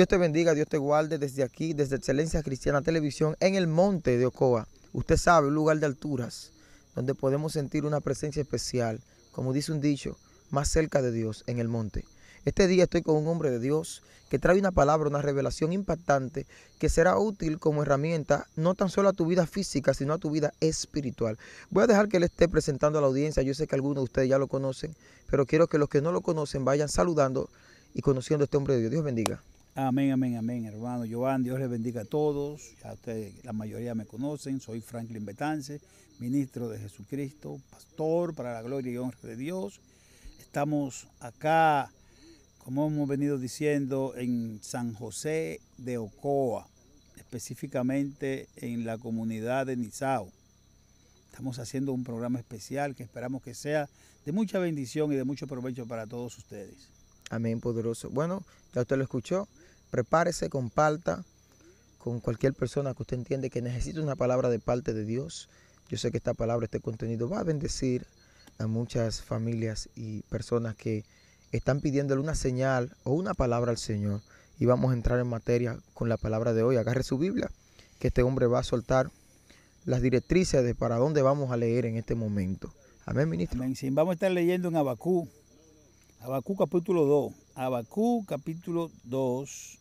Dios te bendiga, Dios te guarde desde aquí, desde Excelencia Cristiana Televisión, en el monte de Ocoa. Usted sabe, un lugar de alturas, donde podemos sentir una presencia especial, como dice un dicho, más cerca de Dios, en el monte. Este día estoy con un hombre de Dios que trae una palabra, una revelación impactante que será útil como herramienta no tan solo a tu vida física, sino a tu vida espiritual. Voy a dejar que él esté presentando a la audiencia. Yo sé que algunos de ustedes ya lo conocen, pero quiero que los que no lo conocen vayan saludando y conociendo a este hombre de Dios. Dios bendiga. Amén, amén, amén, hermano Joan. Dios les bendiga a todos. ustedes, la mayoría me conocen. Soy Franklin Betance, ministro de Jesucristo, pastor para la gloria y honra de Dios. Estamos acá, como hemos venido diciendo, en San José de Ocoa, específicamente en la comunidad de Nizao. Estamos haciendo un programa especial que esperamos que sea de mucha bendición y de mucho provecho para todos ustedes. Amén, poderoso. Bueno, ya usted lo escuchó prepárese, comparta con cualquier persona que usted entiende que necesita una palabra de parte de Dios. Yo sé que esta palabra, este contenido va a bendecir a muchas familias y personas que están pidiéndole una señal o una palabra al Señor. Y vamos a entrar en materia con la palabra de hoy. Agarre su Biblia, que este hombre va a soltar las directrices de para dónde vamos a leer en este momento. Amén, ministro. vamos a estar leyendo en Abacú, Abacú capítulo 2. Abacú capítulo 2,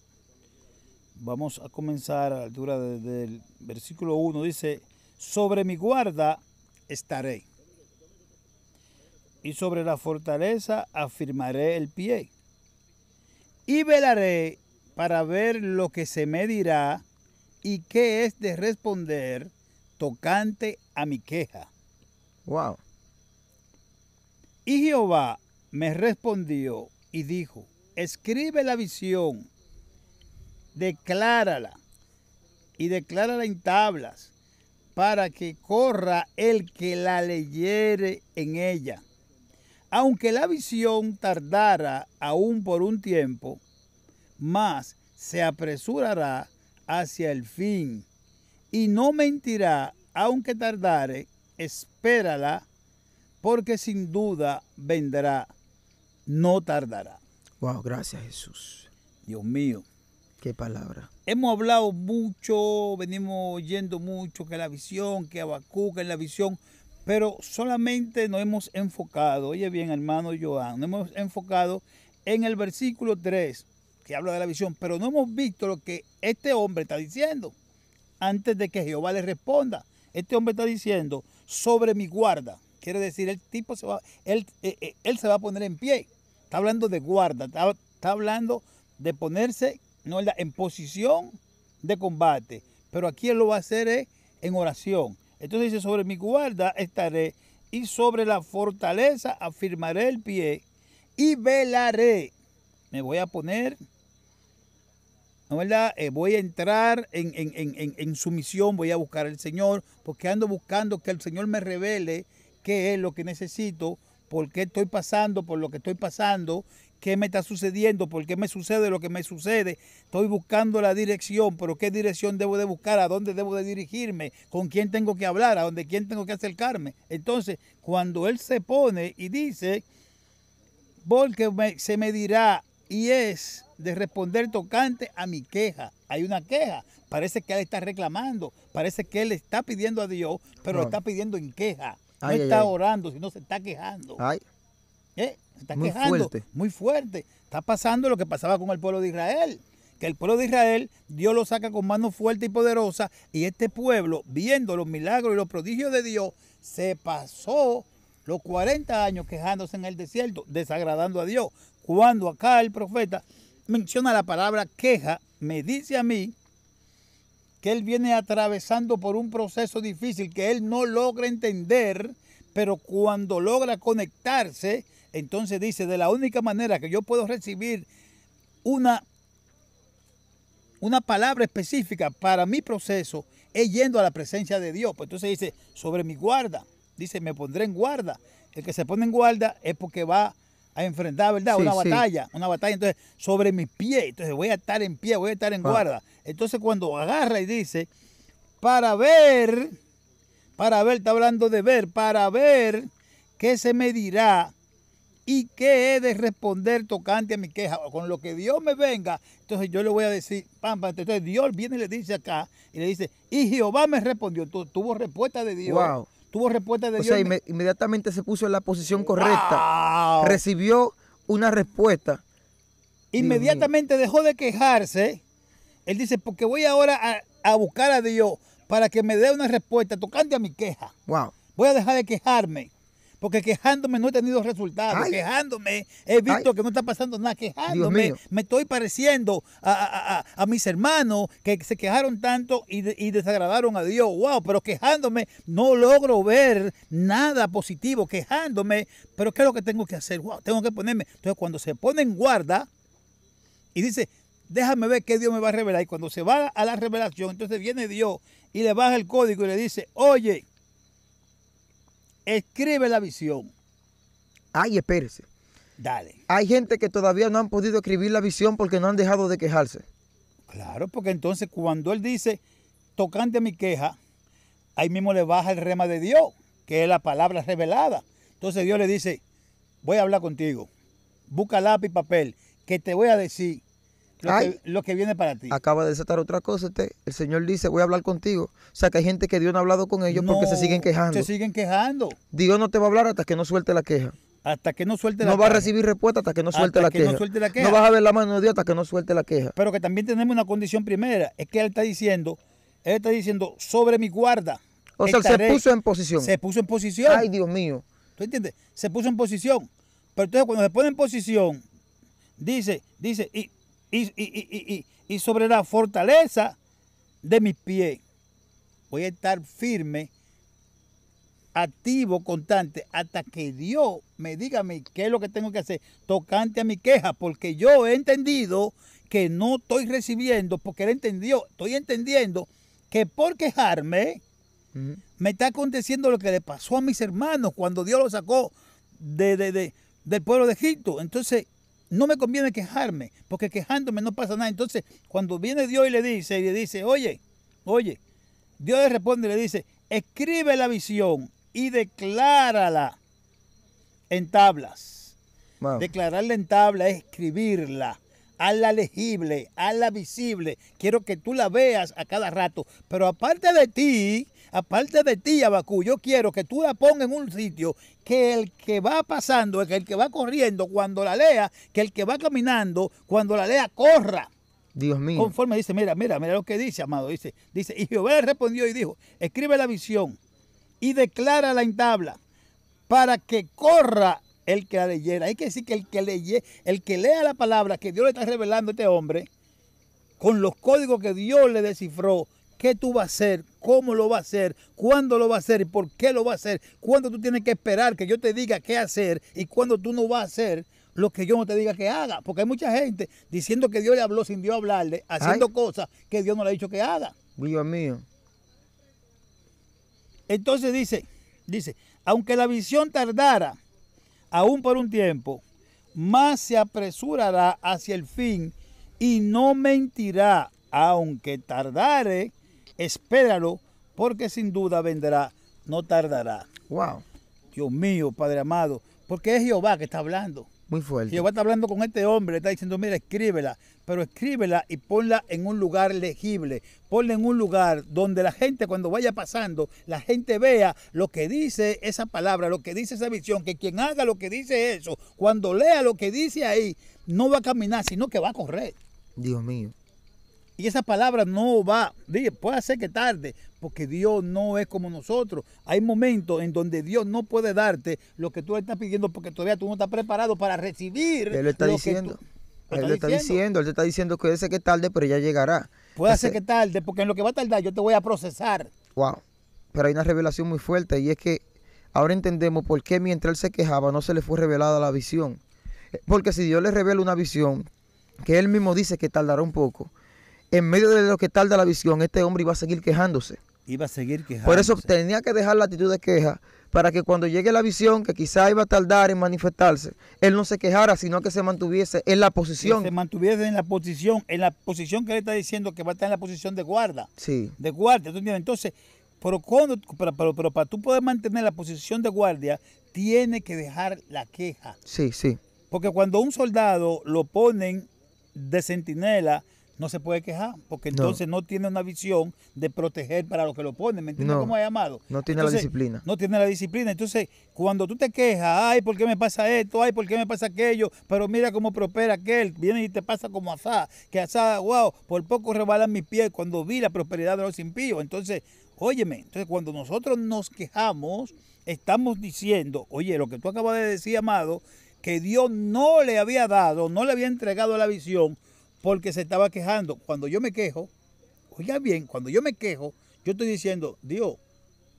Vamos a comenzar a la altura del versículo 1. Dice, sobre mi guarda estaré. Y sobre la fortaleza afirmaré el pie. Y velaré para ver lo que se me dirá y qué es de responder tocante a mi queja. Wow. Y Jehová me respondió y dijo, escribe la visión declárala y declárala en tablas para que corra el que la leyere en ella. Aunque la visión tardara aún por un tiempo, más se apresurará hacia el fin y no mentirá aunque tardare, espérala, porque sin duda vendrá, no tardará. Wow, gracias Jesús. Dios mío. Qué palabra. Hemos hablado mucho, venimos oyendo mucho que la visión, que Abacú, que la visión, pero solamente nos hemos enfocado, oye bien hermano Joan, nos hemos enfocado en el versículo 3, que habla de la visión, pero no hemos visto lo que este hombre está diciendo antes de que Jehová le responda. Este hombre está diciendo sobre mi guarda. Quiere decir, el tipo se va, él, eh, eh, se va a poner en pie. Está hablando de guarda, está, está hablando de ponerse ¿no? en posición de combate. Pero aquí lo va a hacer en oración. Entonces dice, sobre mi guarda estaré y sobre la fortaleza afirmaré el pie y velaré. Me voy a poner, verdad? Eh, voy a entrar en, en, en, en sumisión, voy a buscar al Señor, porque ando buscando que el Señor me revele qué es lo que necesito, porque estoy pasando por lo que estoy pasando qué me está sucediendo, por qué me sucede lo que me sucede. Estoy buscando la dirección, pero qué dirección debo de buscar, a dónde debo de dirigirme, con quién tengo que hablar, a dónde quién tengo que acercarme. Entonces, cuando él se pone y dice, porque se me dirá y es de responder tocante a mi queja. Hay una queja. Parece que él está reclamando, parece que él está pidiendo a Dios, pero está pidiendo en queja. No está orando, sino se está quejando. ¿Eh? está quejando fuerte. muy fuerte. Está pasando lo que pasaba con el pueblo de Israel, que el pueblo de Israel Dios lo saca con mano fuerte y poderosa y este pueblo, viendo los milagros y los prodigios de Dios, se pasó los 40 años quejándose en el desierto, desagradando a Dios. Cuando acá el profeta menciona la palabra queja, me dice a mí que él viene atravesando por un proceso difícil que él no logra entender, pero cuando logra conectarse entonces dice, de la única manera que yo puedo recibir una, una palabra específica para mi proceso es yendo a la presencia de Dios. Pues entonces dice, sobre mi guarda. Dice, me pondré en guarda. El que se pone en guarda es porque va a enfrentar, ¿verdad? una batalla, una batalla. Entonces, sobre mis pies, entonces voy a estar en pie, voy a estar en ah. guarda. Entonces, cuando agarra y dice, para ver, para ver, está hablando de ver, para ver qué se me dirá y qué he de responder tocante a mi queja. Con lo que Dios me venga, entonces yo le voy a decir, pam, Entonces Dios viene y le dice acá, y le dice, y Jehová me respondió. tuvo respuesta de Dios. Tuvo respuesta de Dios. O sea, inmediatamente se puso en la posición correcta. Recibió una respuesta. Inmediatamente dejó de quejarse. Él dice, porque voy ahora a, buscar a Dios para que me dé una respuesta tocante a mi queja. Wow. Voy a dejar de quejarme porque quejándome no he tenido resultados, quejándome he visto que no está pasando nada, quejándome me estoy pareciendo a, mis hermanos que se quejaron tanto y, y, desagradaron a Dios, wow, pero quejándome no logro ver nada positivo, quejándome, pero ¿qué es lo que tengo que hacer? Wow, tengo que ponerme, entonces cuando se pone en guarda y dice, déjame ver qué Dios me va a revelar. Y cuando se va a la revelación, entonces viene Dios y le baja el código y le dice, oye, Escribe la visión. Ay, espérese. Dale. Hay gente que todavía no han podido escribir la visión porque no han dejado de quejarse. Claro, porque entonces cuando él dice, tocante a mi queja, ahí mismo le baja el rema de Dios, que es la palabra revelada. Entonces Dios le dice, voy a hablar contigo, busca lápiz y papel, que te voy a decir lo, que, viene para ti. Acaba de desatar otra cosa este, El Señor dice, voy a hablar contigo. O sea, que hay gente que Dios no ha hablado con ellos porque se siguen quejando. Se siguen quejando. Dios no te va a hablar hasta que no suelte la queja. Hasta que no suelte la No va a recibir respuesta hasta que no suelte, hasta la, que queja. No suelte la queja. No vas a ver la mano de Dios hasta que no suelte la queja. Pero que también tenemos una condición primera. Es que Él está diciendo, Él está diciendo, sobre mi guarda. O sea, se puso en posición. Se puso en posición. Ay, Dios mío. ¿Tú entiendes? Se puso en posición. Pero entonces cuando se pone en posición, dice, dice, y y, sobre la fortaleza de mis pies. Voy a estar firme, activo, constante, hasta que Dios me diga qué es lo que tengo que hacer tocante a mi queja, porque yo he entendido que no estoy recibiendo, porque él entendió, estoy entendiendo que por quejarme me está aconteciendo lo que le pasó a mis hermanos cuando Dios los sacó de, del pueblo de Egipto. Entonces, no me conviene quejarme, porque quejándome no pasa nada. Entonces, cuando viene Dios y le dice, y le dice, oye, oye, Dios le responde y le dice, escribe la visión y declárala en tablas. Declararla en tabla es escribirla. la legible, la visible. Quiero que tú la veas a cada rato. Pero aparte de ti, aparte de ti, Abacú, yo quiero que tú la pongas en un sitio que el que va pasando, que el que va corriendo cuando la lea, que el que va caminando cuando la lea corra. Dios mío. Conforme dice, mira, mira, mira lo que dice, amado. Dice, dice, y Jehová le respondió y dijo, escribe la visión y declara en tabla para que corra el que la leyera. Hay que decir que el que, leye, el que lea la palabra que Dios le está revelando a este hombre, con los códigos que Dios le descifró, ¿qué tú vas a hacer cómo lo va a hacer, cuándo lo va a hacer y por qué lo va a hacer, cuándo tú tienes que esperar que yo te diga qué hacer y cuándo tú no vas a hacer lo que yo no te diga que haga. Porque hay mucha gente diciendo que Dios le habló sin Dios hablarle, haciendo cosas que Dios no le ha dicho que haga. Dios mío. Entonces dice, dice, aunque la visión tardara aún por un tiempo, más se apresurará hacia el fin y no mentirá, aunque tardare, espéralo, porque sin duda vendrá, no tardará. Wow. Dios mío, Padre amado, porque es Jehová que está hablando. Muy fuerte. Jehová está hablando con este hombre, le está diciendo, mira, escríbela, pero escríbela y ponla en un lugar legible, ponla en un lugar donde la gente cuando vaya pasando, la gente vea lo que dice esa palabra, lo que dice esa visión, que quien haga lo que dice eso, cuando lea lo que dice ahí, no va a caminar, sino que va a correr. Dios mío. Y esa palabra no va, puede ser que tarde, porque Dios no es como nosotros. Hay momentos en donde Dios no puede darte lo que tú estás pidiendo porque todavía tú no estás preparado para recibir. Él lo está diciendo. él está lo está diciendo. él te está diciendo que ser que tarde, pero ya llegará. Puede ser que tarde, porque en lo que va a tardar yo te voy a procesar. Wow. Pero hay una revelación muy fuerte y es que ahora entendemos por qué mientras él se quejaba no se le fue revelada la visión. Porque si Dios le revela una visión, que él mismo dice que tardará un poco, en medio de lo que tarda la visión, este hombre iba a seguir quejándose. Iba a seguir quejándose. Por eso tenía que dejar la actitud de queja para que cuando llegue la visión, que quizá iba a tardar en manifestarse, él no se quejara, sino que se mantuviese en la posición. Que se mantuviese en la posición, en la posición que le está diciendo que va a estar en la posición de guarda. Sí. De guardia. Entonces, pero, pero, para tú poder mantener la posición de guardia, tiene que dejar la queja. Sí, sí. Porque cuando un soldado lo ponen de centinela, no se puede quejar, porque entonces no. tiene una visión de proteger para los que lo ponen, ¿me entiendes cómo ha amado? No tiene la disciplina. No tiene la disciplina, entonces cuando tú te quejas, ay, ¿por qué me pasa esto? Ay, ¿por qué me pasa aquello? Pero mira cómo prospera aquel, viene y te pasa como asá, que asá, wow, por poco rebalan mis pies cuando vi la prosperidad de los impíos. Entonces, óyeme, entonces cuando nosotros nos quejamos, estamos diciendo, oye, lo que tú acabas de decir, amado, que Dios no le había dado, no le había entregado la visión, porque se estaba quejando. Cuando yo me quejo, oiga bien, cuando yo me quejo, yo estoy diciendo, Dios,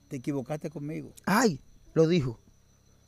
te equivocaste conmigo. Ay, lo dijo.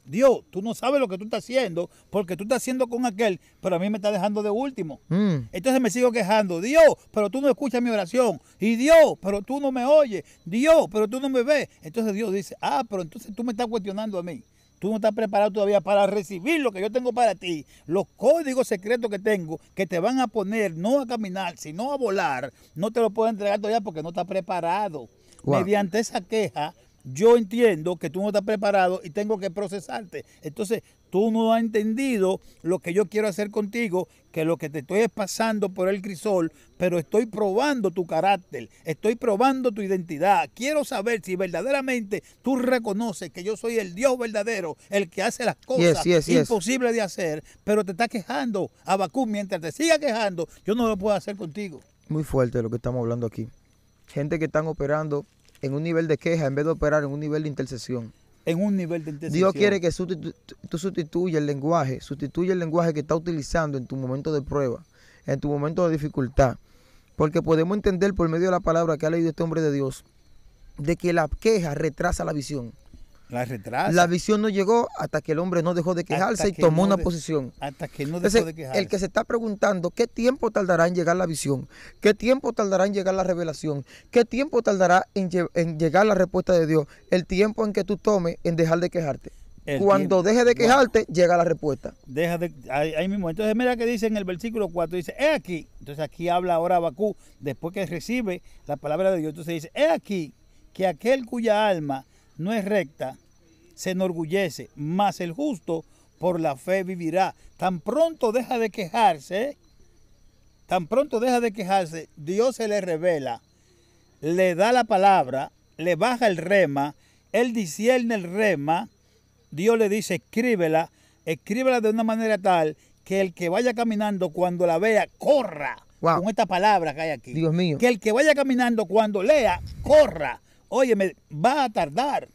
Dios, tú no sabes lo que tú estás haciendo, porque tú estás haciendo con aquel, pero a mí me está dejando de último. Mm. Entonces me sigo quejando. Dios, pero tú no escuchas mi oración. Y Dios, pero tú no me oyes. Dios, pero tú no me ves. Entonces Dios dice, ah, pero entonces tú me estás cuestionando a mí. Tú no estás preparado todavía para recibir lo que yo tengo para ti. Los códigos secretos que tengo, que te van a poner no a caminar, sino a volar, no te lo puedo entregar todavía porque no estás preparado. Mediante esa queja, yo entiendo que tú no estás preparado y tengo que procesarte. Entonces, tú no has entendido lo que yo quiero hacer contigo, que lo que te estoy es pasando por el crisol, pero estoy probando tu carácter, estoy probando tu identidad. Quiero saber si verdaderamente tú reconoces que yo soy el Dios verdadero, el que hace las cosas imposibles de hacer, pero te está quejando, a Abacú, mientras te siga quejando, yo no lo puedo hacer contigo. Muy fuerte lo que estamos hablando aquí. Gente que están operando en un nivel de queja en vez de operar en un nivel de intercesión en un nivel de Dios quiere que tú sustituyas el lenguaje, sustituya el lenguaje que está utilizando en tu momento de prueba, en tu momento de dificultad. Porque podemos entender por medio de la palabra que ha leído este hombre de Dios, de que la queja retrasa la visión. La La visión no llegó hasta que el hombre no dejó de quejarse y tomó una posición. Hasta que no dejó de quejarse. El que se está preguntando qué tiempo tardará en llegar la visión, qué tiempo tardará en llegar la revelación, qué tiempo tardará en, llegar la respuesta de Dios, el tiempo en que tú tomes en dejar de quejarte. Cuando deje de quejarte, llega la respuesta. Deja de, mismo. Entonces, mira que dice en el versículo 4, dice, he aquí. Entonces aquí habla ahora Bacú, después que recibe la palabra de Dios. Entonces dice, he aquí que aquel cuya alma no es recta, se enorgullece, mas el justo por la fe vivirá. Tan pronto deja de quejarse, tan pronto deja de quejarse, Dios se le revela, le da la palabra, le baja el rema, él discierne el rema, Dios le dice, escríbela, escríbela de una manera tal que el que vaya caminando cuando la vea, corra. Con esta palabra que hay aquí. Dios mío. Que el que vaya caminando cuando lea, corra. Óyeme, va a tardar.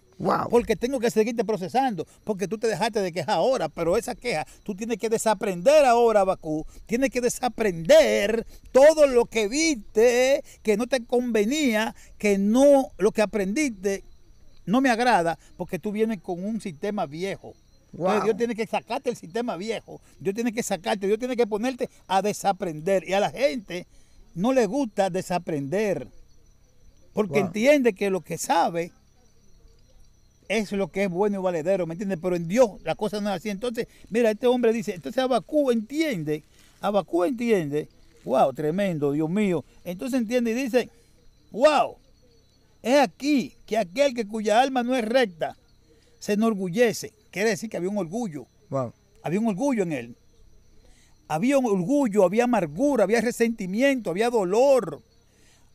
Porque tengo que seguirte procesando, porque tú te dejaste de quejar ahora, pero esa queja tú tienes que desaprender ahora, Bakú. Tienes que desaprender todo lo que viste que no te convenía, que no lo que aprendiste no me agrada, porque tú vienes con un sistema viejo. Dios tiene que sacarte el sistema viejo, Dios tiene que sacarte, Dios tiene que ponerte a desaprender. Y a la gente no le gusta desaprender, porque entiende que lo que sabe es lo que es bueno y valedero, ¿me entiendes? Pero en Dios la cosa no es así. Entonces, mira, este hombre dice, entonces Abacú entiende, Abacú entiende, wow, tremendo, Dios mío. Entonces entiende y dice, wow, es aquí que aquel que cuya alma no es recta se enorgullece. Quiere decir que había un orgullo. Había un orgullo en él. Había un orgullo, había amargura, había resentimiento, había dolor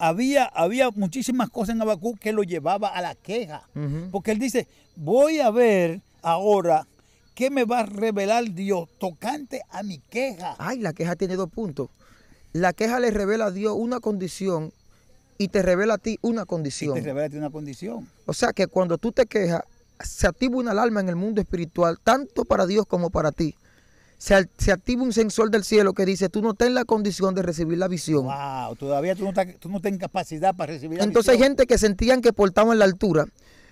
había, muchísimas cosas en Abacú que lo llevaba a la queja. Porque él dice, voy a ver ahora qué me va a revelar Dios tocante a mi queja. Ay, la queja tiene dos puntos. La queja le revela a Dios una condición y te revela a ti una condición. te revela a ti una condición. O sea que cuando tú te quejas, se activa una alarma en el mundo espiritual, tanto para Dios como para ti se, activa un sensor del cielo que dice, tú no estás en la condición de recibir la visión. Wow, todavía tú no estás, no capacidad para recibir la Entonces hay gente que sentían que portaban la altura,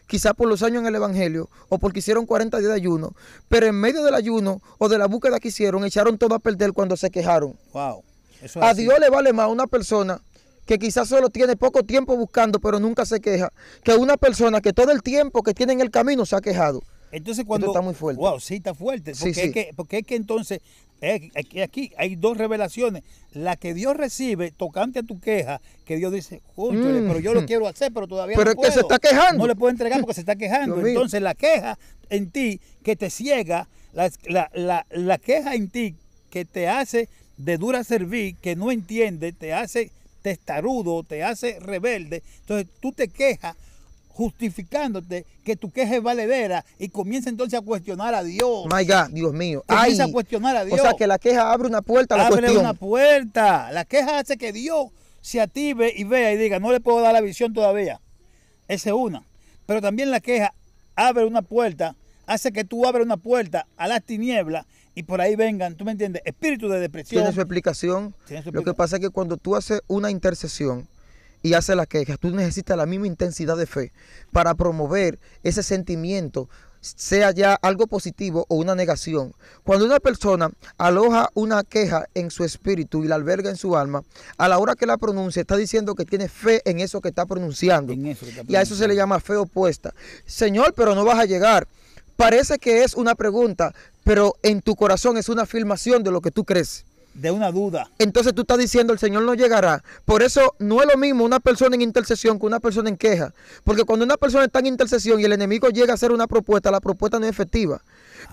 quizás por los años en el Evangelio o porque hicieron 40 días de ayuno, pero en medio del ayuno o de la búsqueda que hicieron, echaron todo a perder cuando se quejaron. Wow, eso a Dios le vale más a una persona que quizás solo tiene poco tiempo buscando, pero nunca se queja, que una persona que todo el tiempo que tiene en el camino se ha quejado. Entonces cuando... está muy fuerte. Wow, sí, está fuerte. Porque, Es, que, porque es que entonces, aquí, hay dos revelaciones. La que Dios recibe tocante a tu queja, que Dios dice, mm. pero yo lo quiero hacer, pero todavía no Pero es que se está quejando. No le puedo entregar porque se está quejando. entonces la queja en ti que te ciega, la, la queja en ti que te hace de dura servir, que no entiende, te hace testarudo, te hace rebelde. Entonces tú te quejas justificándote que tu queja es valedera y comienza entonces a cuestionar a Dios. My God, Dios mío. Comienza a cuestionar a Dios. O sea que la queja abre una puerta a la Abre una puerta. La queja hace que Dios se active y vea y diga, no le puedo dar la visión todavía. Esa es una. Pero también la queja abre una puerta, hace que tú abres una puerta a las tinieblas y por ahí vengan, ¿tú me entiendes? Espíritu de depresión. Tiene su explicación. Lo que pasa es que cuando tú haces una intercesión, y hace la queja. Tú necesitas la misma intensidad de fe para promover ese sentimiento, sea ya algo positivo o una negación. Cuando una persona aloja una queja en su espíritu y la alberga en su alma, a la hora que la pronuncia está diciendo que tiene fe en eso que está pronunciando. Y a eso se le llama fe opuesta. Señor, pero no vas a llegar. Parece que es una pregunta, pero en tu corazón es una afirmación de lo que tú crees de una duda. Entonces tú estás diciendo el Señor no llegará. Por eso no es lo mismo una persona en intercesión que una persona en queja. Porque cuando una persona está en intercesión y el enemigo llega a hacer una propuesta, la propuesta no es efectiva.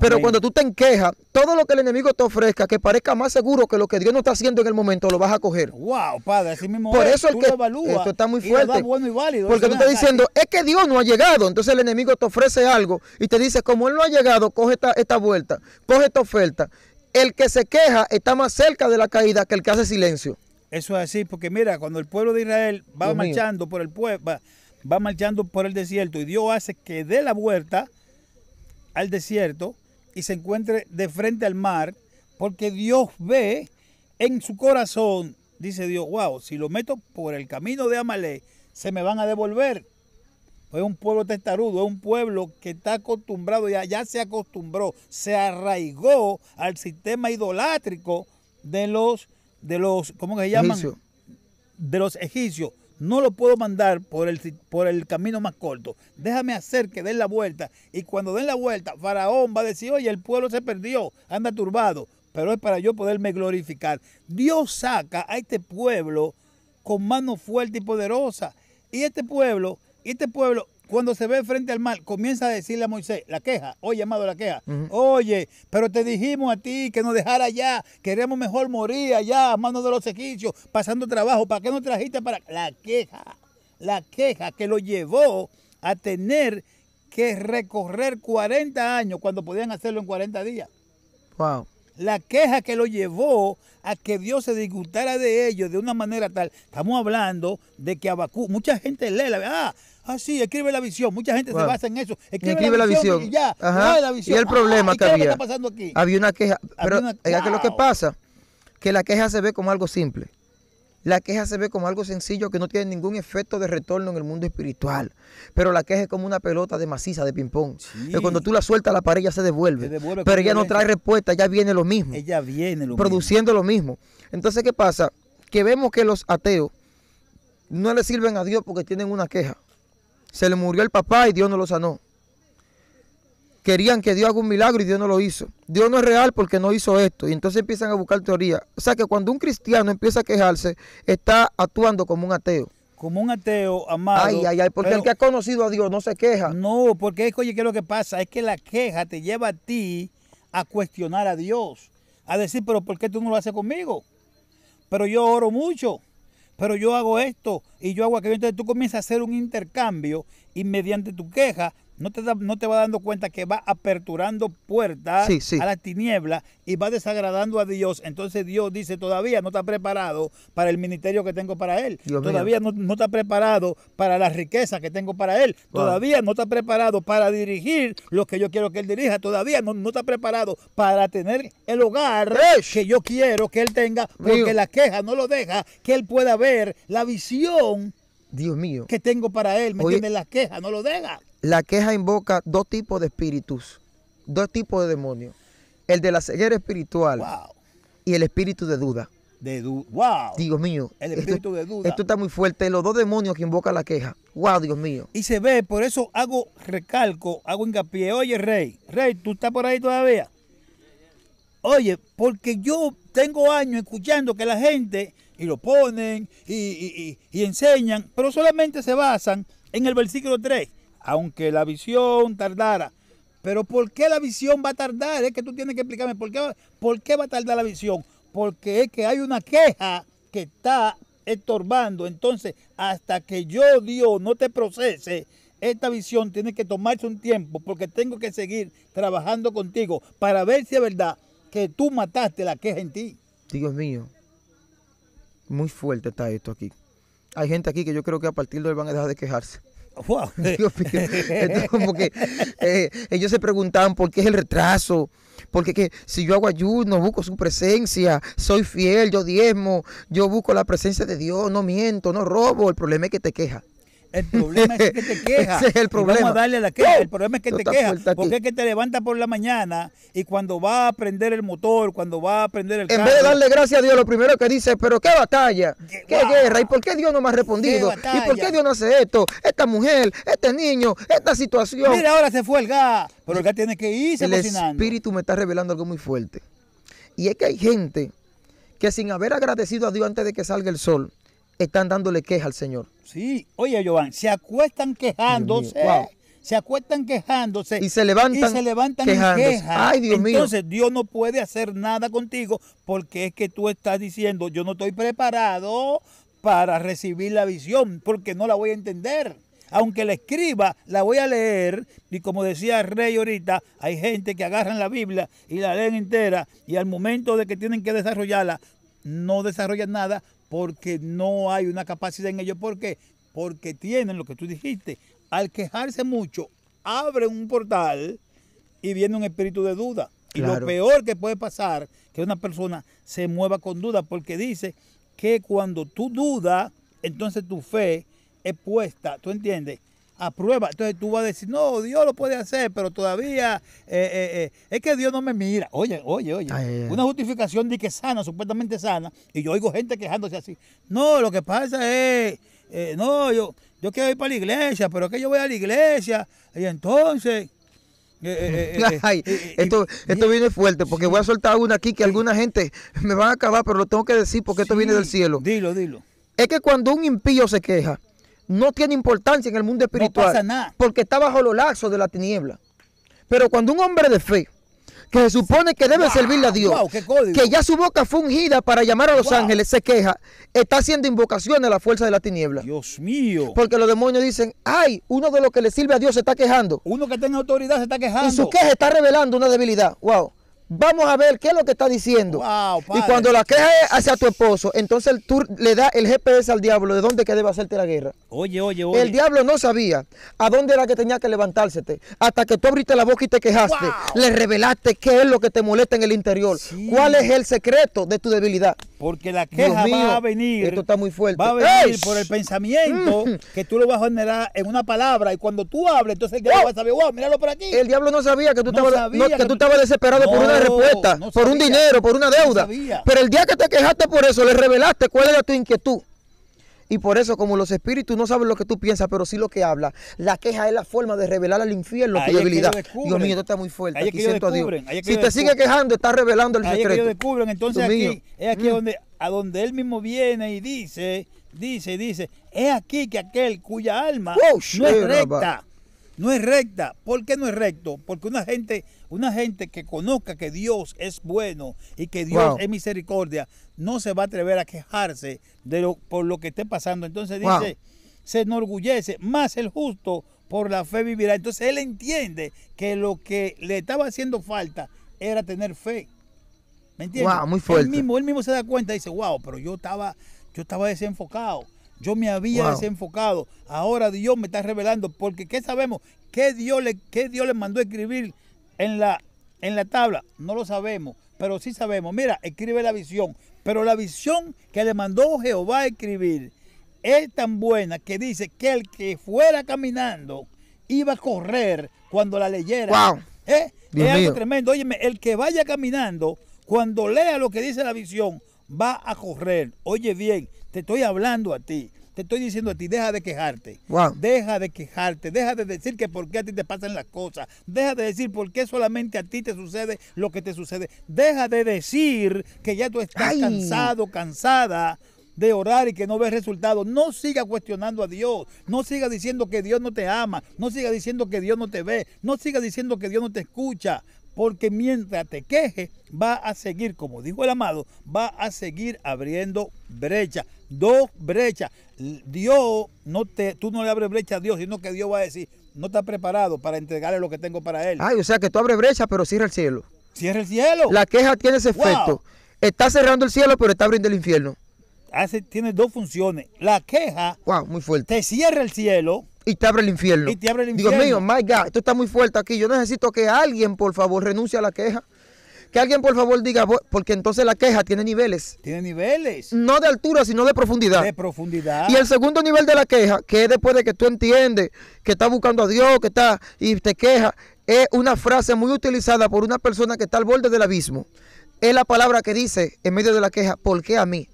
Pero cuando tú te enquejas, todo lo que el enemigo te ofrezca que parezca más seguro que lo que Dios no está haciendo en el momento, lo vas a coger. Wow, padre, así mismo. Por eso el que esto está muy fuerte. porque tú estás diciendo, es que Dios no ha llegado. Entonces el enemigo te ofrece algo y te dice, como él no ha llegado, coge esta, esta vuelta, coge esta oferta el que se queja está más cerca de la caída que el que hace silencio. Eso es así, porque mira, cuando el pueblo de Israel va marchando por el pueblo, va, marchando por el desierto y Dios hace que dé la vuelta al desierto y se encuentre de frente al mar, porque Dios ve en su corazón, dice Dios, wow, si lo meto por el camino de Amalé, se me van a devolver es un pueblo testarudo, es un pueblo que está acostumbrado, ya, se acostumbró, se arraigó al sistema idolátrico de los, de los ¿cómo se llaman? De los egipcios. No lo puedo mandar por el, por el camino más corto. Déjame hacer que den la vuelta. Y cuando den la vuelta, Faraón va a decir, oye, el pueblo se perdió, anda turbado. Pero es para yo poderme glorificar. Dios saca a este pueblo con mano fuerte y poderosa. Y este pueblo este pueblo, cuando se ve frente al mal, comienza a decirle a Moisés, la queja, oye, amado, la queja, oye, pero te dijimos a ti que nos dejara allá, queremos mejor morir allá, a manos de los egipcios, pasando trabajo, ¿para qué nos trajiste para la queja? La queja que lo llevó a tener que recorrer 40 años cuando podían hacerlo en 40 días. Wow. La queja que lo llevó a que Dios se disgustara de ellos de una manera tal. Estamos hablando de que Abacú, mucha gente lee la ah, Ah, sí, escribe la visión. Mucha gente se basa en eso. Escribe, la, visión, Y ya. Ajá. Y el problema ah, que había. Había una queja. Pero lo que pasa que la queja se ve como algo simple. La queja se ve como algo sencillo que no tiene ningún efecto de retorno en el mundo espiritual. Pero la queja es como una pelota de maciza de ping-pong. Que cuando tú la sueltas, la pared ya se devuelve. pero ella no trae respuesta, ya viene lo mismo. Ella viene lo Produciendo lo mismo. Entonces, ¿qué pasa? Que vemos que los ateos no le sirven a Dios porque tienen una queja. Se le murió el papá y Dios no lo sanó. Querían que Dios haga un milagro y Dios no lo hizo. Dios no es real porque no hizo esto. Y entonces empiezan a buscar teoría. O sea que cuando un cristiano empieza a quejarse, está actuando como un ateo como un ateo amado. Ay, ay, ay, porque el que ha conocido a Dios no se queja. No, porque oye, es lo que pasa es que la queja te lleva a ti a cuestionar a Dios, a decir, pero ¿por qué tú no lo haces conmigo? Pero yo oro mucho, pero yo hago esto y yo hago aquello. Entonces tú comienzas a hacer un intercambio y mediante tu queja no te, da, no te va dando cuenta que va aperturando puertas a la tiniebla y va desagradando a Dios. Entonces Dios dice, todavía no está preparado para el ministerio que tengo para él. todavía no, está preparado para las riquezas que tengo para él. Todavía no está preparado para dirigir lo que yo quiero que él dirija. Todavía no, no está preparado para tener el hogar que yo quiero que él tenga porque la queja no lo deja que él pueda ver la visión Dios mío. Que tengo para él, ¿me tiene Las quejas, no lo deja. La queja invoca dos tipos de espíritus, dos tipos de demonios. El de la ceguera espiritual y el espíritu de duda. De duda, Dios mío. El espíritu esto, de duda. Esto está muy fuerte. Los dos demonios que invoca la queja. Wow, Dios mío. Y se ve, por eso hago recalco, hago hincapié. Oye, Rey, Rey, ¿tú estás por ahí todavía? Oye, porque yo tengo años escuchando que la gente, y lo ponen, y enseñan, pero solamente se basan en el versículo 3 aunque la visión tardara. Pero ¿por qué la visión va a tardar? Es que tú tienes que explicarme por qué, va a tardar la visión. Porque es que hay una queja que está estorbando. Entonces, hasta que yo, Dios, no te procese, esta visión tiene que tomarse un tiempo porque tengo que seguir trabajando contigo para ver si es verdad que tú mataste la queja en ti. Dios mío, muy fuerte está esto aquí. Hay gente aquí que yo creo que a partir de hoy van a dejar de quejarse. Eh, ellos se preguntaban por qué es el retraso. Porque que, si yo hago ayuno, busco su presencia, soy fiel, yo diezmo, yo busco la presencia de Dios, no miento, no robo. El problema es que te quejas. El problema es que te quejas. Ese es el problema. Vamos a darle la queja. El problema es que te quejas. Porque es que te levanta por la mañana y cuando va a prender el motor, cuando va a prender el carro. En vez de darle gracias a Dios, lo primero que dice, pero qué batalla, qué, guerra, y por qué Dios no me ha respondido, y por qué Dios no hace esto, esta mujer, este niño, esta situación. Mira, ahora se fue el gas, pero el gas tiene que irse cocinando. El espíritu me está revelando algo muy fuerte. Y es que hay gente que sin haber agradecido a Dios antes de que salga el sol, están dándole queja al Señor. Sí, oye Joan... se acuestan quejándose. Se acuestan quejándose y se levantan, y se levantan quejándose. Ay, Dios mío... Entonces Dios no puede hacer nada contigo porque es que tú estás diciendo, yo no estoy preparado para recibir la visión porque no la voy a entender aunque la escriba, la voy a leer. Y como decía Rey ahorita, hay gente que agarran la Biblia y la leen entera y al momento de que tienen que desarrollarla, no desarrollan nada porque no hay una capacidad en ellos. ¿Por qué? Porque tienen lo que tú dijiste. Al quejarse mucho, abre un portal y viene un espíritu de duda. Y lo peor que puede pasar, que una persona se mueva con duda, porque dice que cuando tú dudas, entonces tu fe es puesta, ¿tú entiendes? a prueba. Entonces tú vas a decir, no, Dios lo puede hacer, pero todavía eh, eh, eh, es que Dios no me mira. Oye, oye, oye. una justificación de que sana, supuestamente sana, y yo oigo gente quejándose así. No, lo que pasa es, no, yo, yo quiero ir para la iglesia, pero es que yo voy a la iglesia, y entonces... esto, viene fuerte porque voy a soltar una aquí que alguna gente me va a acabar, pero lo tengo que decir porque esto viene del cielo. Dilo, dilo. Es que cuando un impío se queja, no tiene importancia en el mundo espiritual. Porque está bajo los lazos de la tiniebla. Pero cuando un hombre de fe, que se supone que debe servirle a Dios, que ya su boca fue ungida para llamar a los ángeles, se queja, está haciendo invocación a la fuerza de la tiniebla. Dios mío. Porque los demonios dicen, ay, uno de los que le sirve a Dios se está quejando. Uno que tiene autoridad se está quejando. Y su queja está revelando una debilidad. Wow. Vamos a ver qué es lo que está diciendo. y cuando la queja es hacia tu esposo, entonces tú le das el GPS al diablo de dónde que debe hacerte la guerra. Oye, oye, oye. El diablo no sabía a dónde era que tenía que levantársete. Hasta que tú abriste la boca y te quejaste. Le revelaste qué es lo que te molesta en el interior. ¿Cuál es el secreto de tu debilidad? Porque la queja va a venir. Esto está muy fuerte. Va a venir por el pensamiento mm. que tú lo vas a generar en una palabra. Y cuando tú hables, entonces el diablo va a saber, wow, míralo por aquí. El diablo no sabía que tú estabas, que, desesperado por una respuesta, por un dinero, por una deuda. Pero el día que te quejaste por eso, le revelaste cuál era tu inquietud. Y por eso, como los espíritus no saben lo que tú piensas, pero sí lo que habla, la queja es la forma de revelar al infierno tu debilidad. Dios mío, esto está muy fuerte. si te sigue quejando, está revelando el secreto. Es Entonces aquí, es aquí mm. donde, a donde él mismo viene y dice, dice, dice, es aquí que aquel cuya alma no es recta. No es recta. ¿Por qué no es recto? Porque una gente, una gente que conozca que Dios es bueno y que Dios es misericordia, no se va a atrever a quejarse de lo, por lo que esté pasando. Entonces dice, se enorgullece, más el justo por la fe vivirá. Entonces él entiende que lo que le estaba haciendo falta era tener fe. ¿Me entiendes? Él mismo, él mismo se da cuenta y dice, wow, pero yo estaba, yo estaba desenfocado yo me había desenfocado. Ahora Dios me está revelando. Porque ¿qué sabemos? ¿Qué Dios le, qué Dios le mandó a escribir en la, en la tabla? No lo sabemos. Pero sí sabemos. Mira, escribe la visión. Pero la visión que le mandó Jehová a escribir es tan buena que dice que el que fuera caminando iba a correr cuando la leyera. Wow. ¿Eh? Es algo tremendo. Óyeme, el que vaya caminando, cuando lea lo que dice la visión, va a correr. Oye bien, te estoy hablando a ti. Te estoy diciendo a ti, deja de quejarte. Deja de quejarte. Deja de decir que por qué a ti te pasan las cosas. Deja de decir por qué solamente a ti te sucede lo que te sucede. Deja de decir que ya tú estás cansado, cansada de orar y que no ves resultados. No siga cuestionando a Dios. No siga diciendo que Dios no te ama. No siga diciendo que Dios no te ve. No siga diciendo que Dios no te escucha porque mientras te queje, va a seguir, como dijo el amado, va a seguir abriendo brecha, dos brechas. Dios, no te, tú no le abres brecha a Dios, sino que Dios va a decir, no está preparado para entregarle lo que tengo para él. Ay, o sea que tú abres brecha, pero cierra el cielo. Cierra el cielo. La queja tiene ese efecto. Está cerrando el cielo, pero está abriendo el infierno. tiene dos funciones. La queja wow, muy fuerte. te cierra el cielo y te abre el infierno. Y te abre el infierno. Dios mío, my God, esto está muy fuerte aquí. Yo necesito que alguien, por favor, renuncie a la queja. Que alguien, por favor, diga, porque entonces la queja tiene niveles. Tiene niveles. No de altura, sino de profundidad. De profundidad. Y el segundo nivel de la queja, que es después de que tú entiendes que estás buscando a Dios, que está y te queja, es una frase muy utilizada por una persona que está al borde del abismo. Es la palabra que dice en medio de la queja, ¿por qué a mí?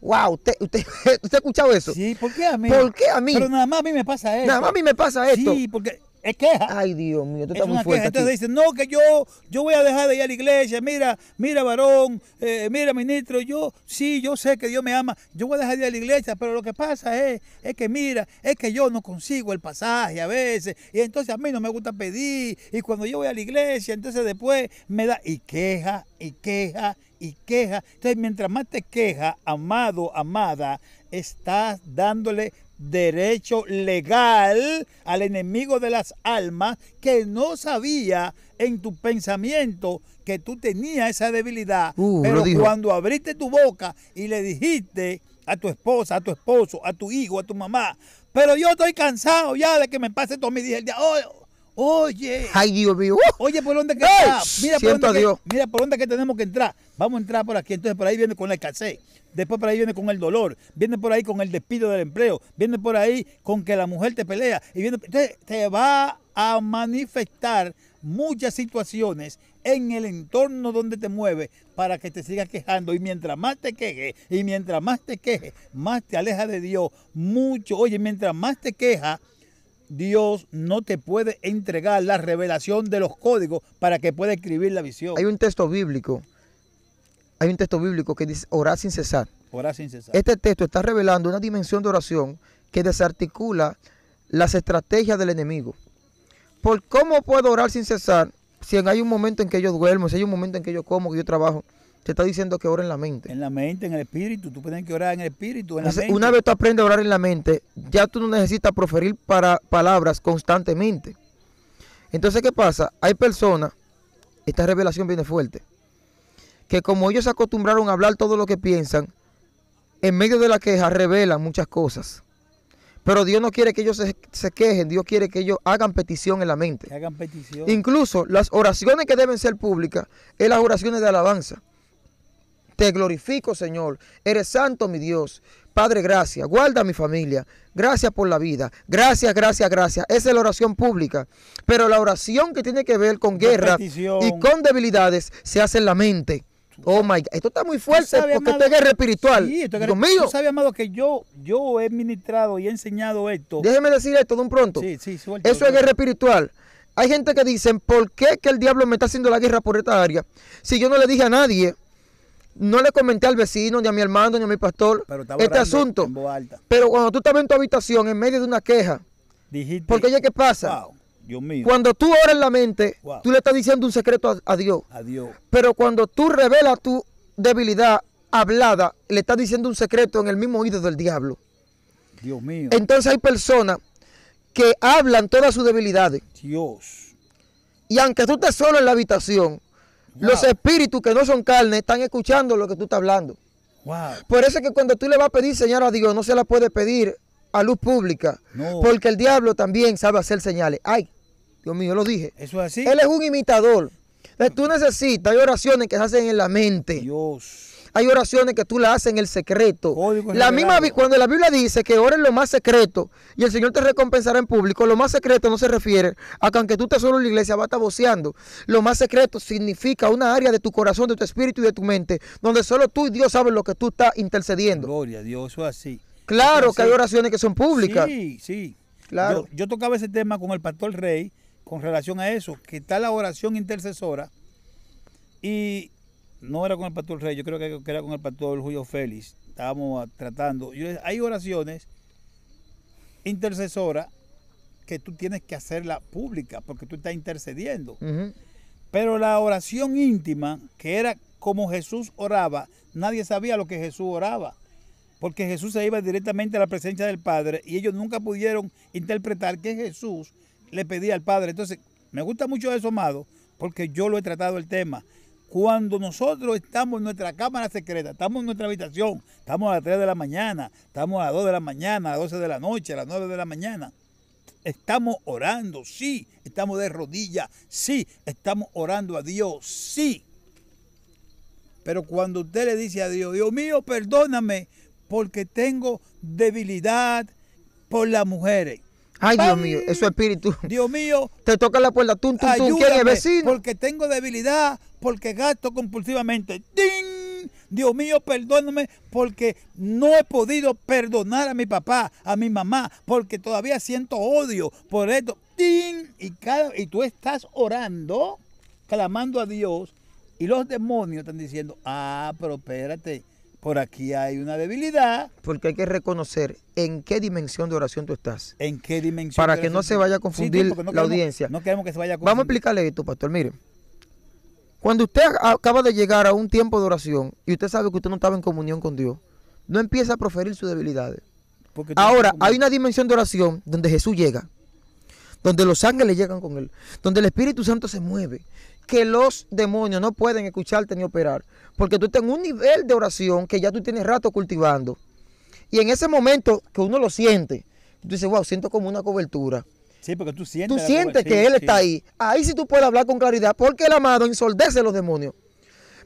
Wow, usted, usted, ¿usted ha escuchado eso? Sí, ¿por qué a mí? ¿Por qué a mí? Pero nada más a mí me pasa esto. Nada más a mí me pasa esto. Sí, porque es queja. Ay, Dios mío, tú estás muy fuerte. Entonces dicen, no, que yo, yo voy a dejar de ir a la iglesia, mira, mira, varón, eh, mira, ministro, yo, sí, yo sé que Dios me ama, yo voy a dejar de ir a la iglesia, pero lo que pasa es, es que mira, es que yo no consigo el pasaje a veces, y entonces a mí no me gusta pedir, y cuando yo voy a la iglesia, entonces después me da, y queja, y queja, y queja. Entonces, mientras más te queja, amado, amada, estás dándole derecho legal al enemigo de las almas que no sabía en tu pensamiento que tú tenías esa debilidad. Uh, pero cuando abriste tu boca y le dijiste a tu esposa, a tu esposo, a tu hijo, a tu mamá, pero yo estoy cansado ya de que me pase todo mi día, el día, oh, Oye. Ay, Dios mío. Uh. Oye, ¿por dónde que está? Mira por mira por dónde que tenemos que entrar. Vamos a entrar por aquí. Entonces por ahí viene con la escasez. Después por ahí viene con el dolor. Viene por ahí con el despido del empleo. Viene por ahí con que la mujer te pelea. Y viene, te, te va a manifestar muchas situaciones en el entorno donde te mueves para que te sigas quejando. Y mientras más te quejes, y mientras más te quejes, más te aleja de Dios. Mucho. Oye, mientras más te quejas Dios no te puede entregar la revelación de los códigos para que pueda escribir la visión. Hay un texto bíblico, hay un texto bíblico que dice orar sin cesar. Orar sin cesar. Este texto está revelando una dimensión de oración que desarticula las estrategias del enemigo. ¿Por cómo puedo orar sin cesar si hay un momento en que yo duermo, si hay un momento en que yo como, que yo trabajo? Te está diciendo que ora en la mente. En la mente, en el espíritu. Tú tienes que orar en el espíritu, Una vez tú aprendes a orar en la mente, ya tú no necesitas proferir palabras constantemente. Entonces, ¿qué pasa? Hay personas, esta revelación viene fuerte, que como ellos se acostumbraron a hablar todo lo que piensan, en medio de la queja revelan muchas cosas. Pero Dios no quiere que ellos se, quejen, Dios quiere que ellos hagan petición en la mente. hagan petición. Incluso las oraciones que deben ser públicas es las oraciones de alabanza. Te glorifico, Señor. Eres santo, mi Dios. Padre, gracias. Guarda mi familia. Gracias por la vida. Gracias, gracias, gracias. Esa es la oración pública. Pero la oración que tiene que ver con guerra y con debilidades se hace en la mente. Oh my God. Esto está muy fuerte porque esto es guerra espiritual. Sí, esto es amado, que yo, yo he ministrado y he enseñado esto. Déjeme decir esto de un pronto. Sí, sí, Eso es guerra espiritual. Hay gente que dice, ¿por qué que el diablo me está haciendo la guerra por esta área? Si yo no le dije a nadie, no le comenté al vecino, ni a mi hermano, ni a mi pastor este asunto. Pero cuando tú estás en tu habitación, en medio de una queja, porque oye, ¿qué pasa? Cuando tú oras en la mente, tú le estás diciendo un secreto a, Dios. Pero cuando tú revelas tu debilidad hablada, le estás diciendo un secreto en el mismo oído del diablo. Entonces hay personas que hablan todas sus debilidades. Dios. Y aunque tú estés solo en la habitación, los espíritus que no son carne están escuchando lo que tú estás hablando. Por eso es que cuando tú le vas a pedir señal a Dios, no se la puede pedir a luz pública. Porque el diablo también sabe hacer señales. Ay, Dios mío, lo dije. Eso es así. Él es un imitador. tú necesitas, oraciones que se hacen en la mente. Dios. Hay oraciones que tú las haces en el secreto. la misma cuando la Biblia dice que ores lo más secreto y el Señor te recompensará en público, lo más secreto no se refiere a que aunque tú estés solo en la iglesia vas a voceando. Lo más secreto significa una área de tu corazón, de tu espíritu y de tu mente, donde solo tú y Dios saben lo que tú estás intercediendo. Gloria a Dios, eso es así. Claro que hay oraciones que son públicas. Sí, sí. Claro. Yo, yo tocaba ese tema con el pastor Rey con relación a eso, que está la oración intercesora y no era con el pastor Rey, yo creo que, era con el pastor Julio Félix, estábamos tratando. hay oraciones intercesoras que tú tienes que hacerla pública porque tú estás intercediendo. Pero la oración íntima, que era como Jesús oraba, nadie sabía lo que Jesús oraba. Porque Jesús se iba directamente a la presencia del Padre y ellos nunca pudieron interpretar que Jesús le pedía al Padre. Entonces, me gusta mucho eso, amado, porque yo lo he tratado el tema. Cuando nosotros estamos en nuestra cámara secreta, estamos en nuestra habitación, estamos a las 3 de la mañana, estamos a las 2 de la mañana, a las 12 de la noche, a las 9 de la mañana, estamos orando, sí, estamos de rodillas, sí, estamos orando a Dios, sí. Pero cuando usted le dice a Dios, Dios mío, perdóname porque tengo debilidad por las mujeres, Ay, Dios mío, eso espíritu. Dios mío. Te toca la puerta, tum, tum, tum. ¿Quién es Porque tengo debilidad, porque gasto compulsivamente. Dios mío, perdóname, porque no he podido perdonar a mi papá, a mi mamá, porque todavía siento odio por esto. Y, cada, y tú estás orando, clamando a Dios, y los demonios están diciendo, ah, pero espérate, por aquí hay una debilidad. Porque hay que reconocer en qué dimensión de oración tú estás. En qué dimensión. Para que no se vaya a confundir la audiencia. No queremos que se vaya a confundir. Vamos a explicarle esto, pastor. Mire, cuando usted acaba de llegar a un tiempo de oración y usted sabe que usted no estaba en comunión con Dios, no empieza a proferir sus debilidades. Ahora, hay una dimensión de oración donde Jesús llega, donde los ángeles llegan con él, donde el Espíritu Santo se mueve, que los demonios no pueden escucharte ni operar. Porque tú estás en un nivel de oración que ya tú tienes rato cultivando. Y en ese momento que uno lo siente, tú dices, wow, siento como una cobertura. Sí, porque tú sientes. Tú sientes que Él está ahí. Ahí sí tú puedes hablar con claridad, porque el amado ensordece los demonios.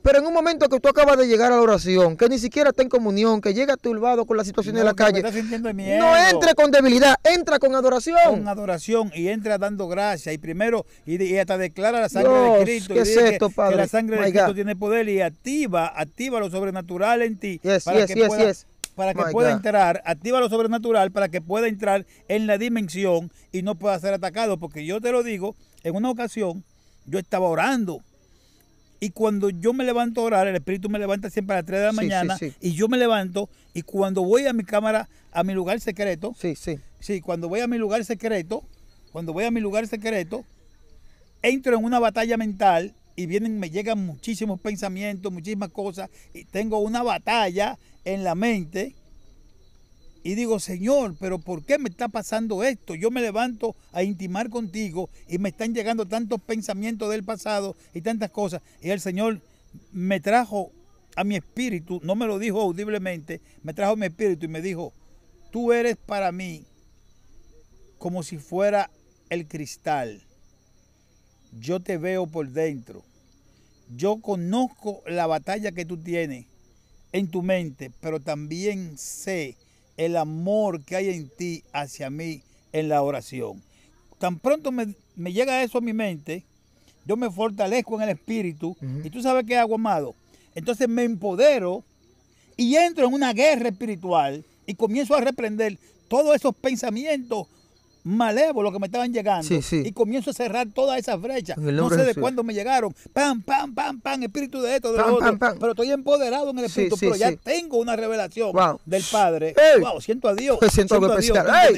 Pero en un momento que tú acabas de llegar a la oración, que ni siquiera está en comunión, que llega turbado con la situación de la calle, no entre con debilidad, entra con adoración. Con adoración y entra dando gracias. Y primero, y, hasta declara la sangre de Cristo. ¿qué y es que, la sangre de Cristo tiene poder y activa, activa lo sobrenatural en ti. para que pueda, para que pueda entrar, activa lo sobrenatural para que pueda entrar en la dimensión y no pueda ser atacado. Porque yo te lo digo, en una ocasión yo estaba orando y cuando yo me levanto a orar, el Espíritu me levanta siempre a las 3 de la mañana y yo me levanto y cuando voy a mi cámara, a mi lugar secreto. Sí, sí. cuando voy a mi lugar secreto, cuando voy a mi lugar secreto, entro en una batalla mental y vienen, me llegan muchísimos pensamientos, muchísimas cosas y tengo una batalla en la mente y digo, Señor, pero ¿por qué me está pasando esto? Yo me levanto a intimar contigo y me están llegando tantos pensamientos del pasado y tantas cosas. Y el Señor me trajo a mi espíritu, no me lo dijo audiblemente, me trajo a mi espíritu y me dijo, tú eres para mí como si fuera el cristal. Yo te veo por dentro. Yo conozco la batalla que tú tienes en tu mente, pero también sé el amor que hay en ti hacia mí en la oración. Tan pronto me, llega eso a mi mente, yo me fortalezco en el espíritu y tú sabes qué hago, amado. Entonces me empodero y entro en una guerra espiritual y comienzo a reprender todos esos pensamientos lo que me estaban llegando. Y comienzo a cerrar todas esas brechas. No sé de cuándo me llegaron. Pam, pam, pam, pam, espíritu de esto, de otro. Pero estoy empoderado en el espíritu. pero ya tengo una revelación del Padre. Wow, siento a Dios. siento, a Dios.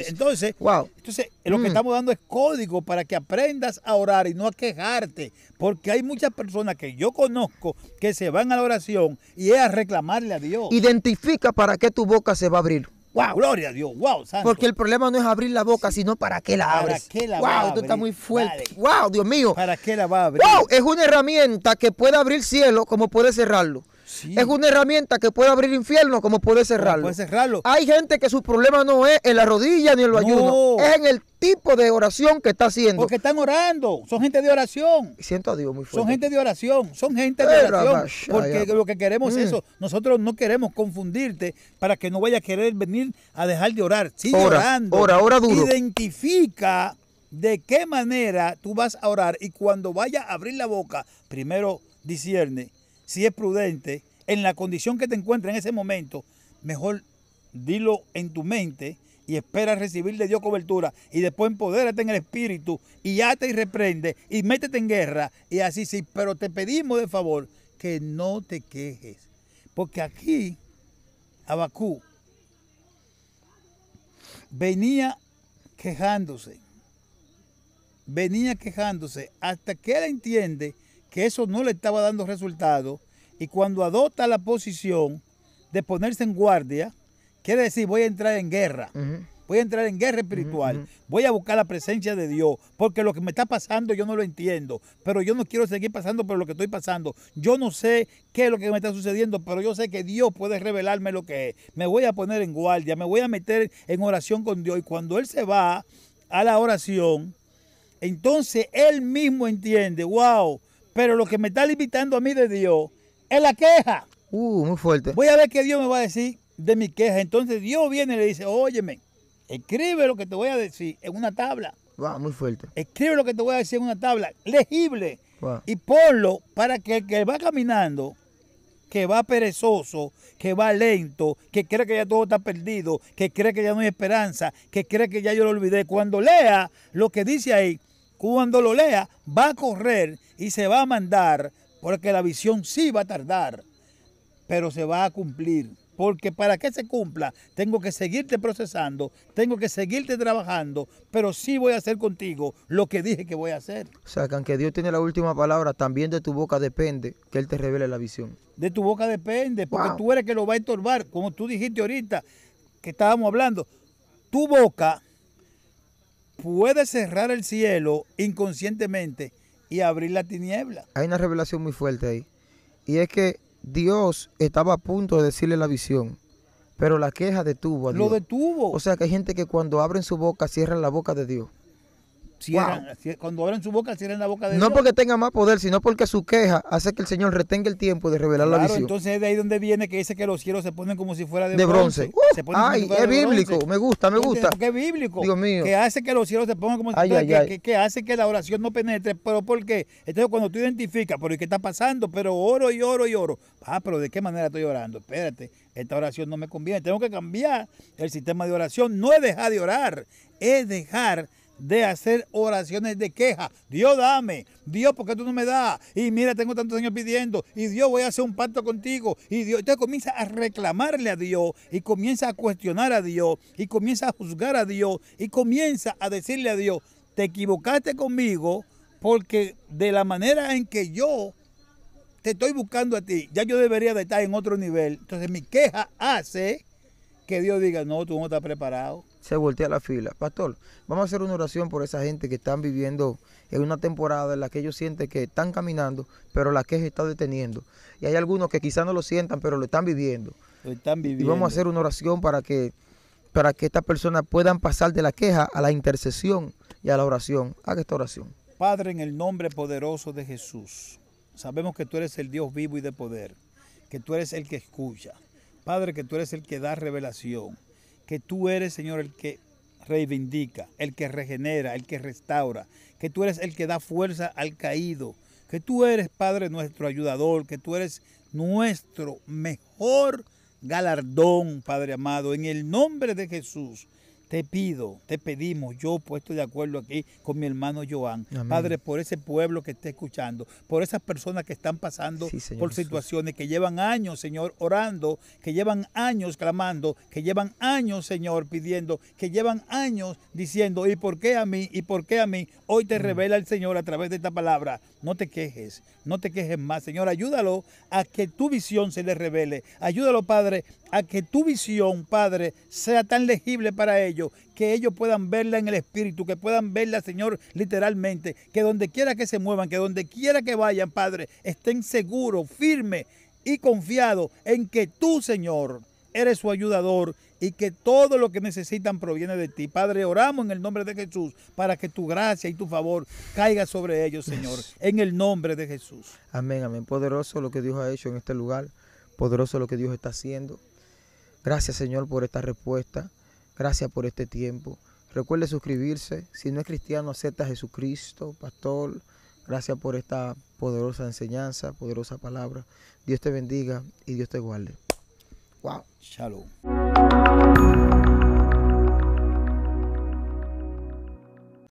Entonces, entonces, lo que mm. estamos dando es código para que aprendas a orar y no a quejarte. Porque hay muchas personas que yo conozco que se van a la oración y es a reclamarle a Dios. Identifica para qué tu boca se va a abrir wow, gloria a Dios, wow, Porque el problema no es abrir la boca, sino para qué la abres. está muy fuerte. Dios mío. ¿Para qué la va a abrir? es una herramienta que puede abrir cielo como puede cerrarlo. Es una herramienta que puede abrir infierno como puede cerrarlo. Puede cerrarlo. Hay gente que su problema no es en la rodilla ni en el no. es en el tipo de oración que está haciendo. Porque están orando, son gente de oración. Siento a Dios muy fuerte. Son gente de oración, son gente de oración. porque lo que queremos es mm. eso. Nosotros no queremos confundirte para que no vaya a querer venir a dejar de orar. Sigue orando. Ora, ora duro. Identifica de qué manera tú vas a orar y cuando vaya a abrir la boca, primero discierne si es prudente, en la condición que te encuentra en ese momento, mejor dilo en tu mente y espera recibir de Dios cobertura y después empodérate en el espíritu y ate y reprende y métete en guerra y así sí, pero te pedimos de favor que no te quejes, porque aquí Abacú venía quejándose, venía quejándose hasta que él entiende que eso no le estaba dando resultado y cuando adopta la posición de ponerse en guardia, quiere decir voy a entrar en guerra. Voy a entrar en guerra espiritual. Voy a buscar la presencia de Dios. Porque lo que me está pasando yo no lo entiendo. Pero yo no quiero seguir pasando por lo que estoy pasando. Yo no sé qué es lo que me está sucediendo. Pero yo sé que Dios puede revelarme lo que es. Me voy a poner en guardia. Me voy a meter en oración con Dios. Y cuando Él se va a la oración, entonces Él mismo entiende, wow, pero lo que me está limitando a mí de Dios es la queja. Uh, muy fuerte. Voy a ver qué Dios me va a decir de mi queja. Entonces Dios viene y le dice, óyeme, escribe lo que te voy a decir en una tabla. Va, muy fuerte. Escribe lo que te voy a decir en una tabla, legible. Y ponlo para que el que va caminando, que va perezoso, que va lento, que cree que ya todo está perdido, que cree que ya no hay esperanza, que cree que ya yo lo olvidé, cuando lea lo que dice ahí, cuando lo lea, va a correr y se va a mandar, porque la visión sí va a tardar, pero se va a cumplir. Porque para que se cumpla, tengo que seguirte procesando, tengo que seguirte trabajando, pero sí voy a hacer contigo lo que dije que voy a hacer. O sea, que aunque Dios tiene la última palabra, también de tu boca depende que Él te revele la visión. De tu boca depende, porque tú eres que lo va a estorbar, como tú dijiste ahorita que estábamos hablando. Tu boca puede cerrar el cielo inconscientemente y abrir la tiniebla. Hay una revelación muy fuerte ahí. Y es que Dios estaba a punto de decirle la visión, pero la queja detuvo a Dios. Lo detuvo. O sea que hay gente que cuando abren su boca, cierran la boca de Dios. Cierran, cuando abren su boca, cierran la boca de No porque tenga más poder, sino porque su queja hace que el Señor retenga el tiempo de revelar la visión. Entonces es de ahí donde viene que dice que los cielos se ponen como si fuera de, bronce. Uh, ay, es bíblico, me gusta, me gusta. Porque es bíblico. Dios mío. Que hace que los cielos se pongan como si fuera de bronce, que, hace que la oración no penetre. ¿Pero por qué? Entonces cuando tú identificas, por qué está pasando? Pero oro y oro y oro. Ah, pero ¿de qué manera estoy orando? Espérate, esta oración no me conviene. Tengo que cambiar el sistema de oración. No es dejar de orar, es dejar de hacer oraciones de queja. Dios dame, Dios, ¿por qué tú no me das? Y mira, tengo tantos años pidiendo, y Dios, voy a hacer un pacto contigo. Y Dios, entonces comienza a reclamarle a Dios, y comienza a cuestionar a Dios, y comienza a juzgar a Dios, y comienza a decirle a Dios, te equivocaste conmigo, porque de la manera en que yo te estoy buscando a ti, ya yo debería de estar en otro nivel. Entonces mi queja hace que Dios diga, no, tú no estás preparado se voltea la fila. Pastor, vamos a hacer una oración por esa gente que están viviendo en una temporada en la que ellos sienten que están caminando, pero la queja está deteniendo. Y hay algunos que quizás no lo sientan, pero lo están viviendo. Lo están viviendo. Y vamos a hacer una oración para que, para que estas personas puedan pasar de la queja a la intercesión y a la oración. Haga esta oración. Padre, en el nombre poderoso de Jesús, sabemos que tú eres el Dios vivo y de poder, que tú eres el que escucha. Padre, que tú eres el que da revelación que tú eres, Señor, el que reivindica, el que regenera, el que restaura, que tú eres el que da fuerza al caído, que tú eres, Padre, nuestro ayudador, que tú eres nuestro mejor galardón, Padre amado, en el nombre de Jesús. Te pido, te pedimos, yo puesto de acuerdo aquí con mi hermano Joan, Padre, por ese pueblo que está escuchando, por esas personas que están pasando por situaciones que llevan años, Señor, orando, que llevan años clamando, que llevan años, Señor, pidiendo, que llevan años diciendo, ¿y por qué a mí? ¿Y por qué a mí? Hoy te mm. revela el Señor a través de esta palabra. No te quejes, no te quejes más, Señor, ayúdalo a que tu visión se le revele. Ayúdalo, Padre, a que tu visión, Padre, sea tan legible para ellos que ellos puedan verla en el Espíritu, que puedan verla, Señor, literalmente, que donde quiera que se muevan, que donde quiera que vayan, Padre, estén seguros, firmes y confiados en que tú, Señor, eres su ayudador y que todo lo que necesitan proviene de ti. Padre, oramos en el nombre de Jesús para que tu gracia y tu favor caiga sobre ellos, Señor, en el nombre de Jesús. Amén, amén. Poderoso lo que Dios ha hecho en este lugar, poderoso lo que Dios está haciendo. Gracias, Señor, por esta respuesta. Gracias por este tiempo. Recuerde suscribirse. Si no es cristiano, acepta a Jesucristo, pastor. Gracias por esta poderosa enseñanza, poderosa palabra. Dios te bendiga y Dios te guarde. Wow. Shalom.